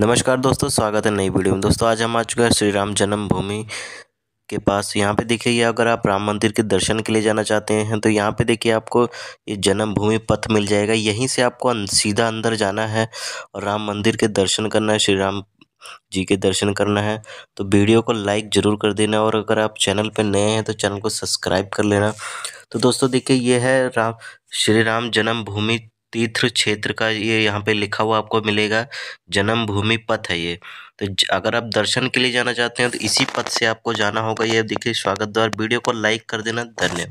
नमस्कार दोस्तों स्वागत है नई वीडियो में दोस्तों आज हम आ चुके हैं श्री राम जन्मभूमि के पास यहाँ पे देखिए अगर आप राम मंदिर के दर्शन के लिए जाना चाहते हैं तो यहाँ पे देखिए आपको ये जन्मभूमि पथ मिल जाएगा यहीं से आपको सीधा अंदर जाना है और राम मंदिर के दर्शन करना है श्री राम जी के दर्शन करना है तो वीडियो को लाइक ज़रूर कर देना और अगर आप चैनल पर नए हैं तो चैनल को सब्सक्राइब कर लेना तो दोस्तों देखिए ये है राम श्री राम जन्मभूमि तीर्थ क्षेत्र का ये यहाँ पे लिखा हुआ आपको मिलेगा जन्मभूमि पथ है ये तो अगर आप दर्शन के लिए जाना चाहते हैं तो इसी पथ से आपको जाना होगा ये देखिए स्वागत द्वार वीडियो को लाइक कर देना धन्यवाद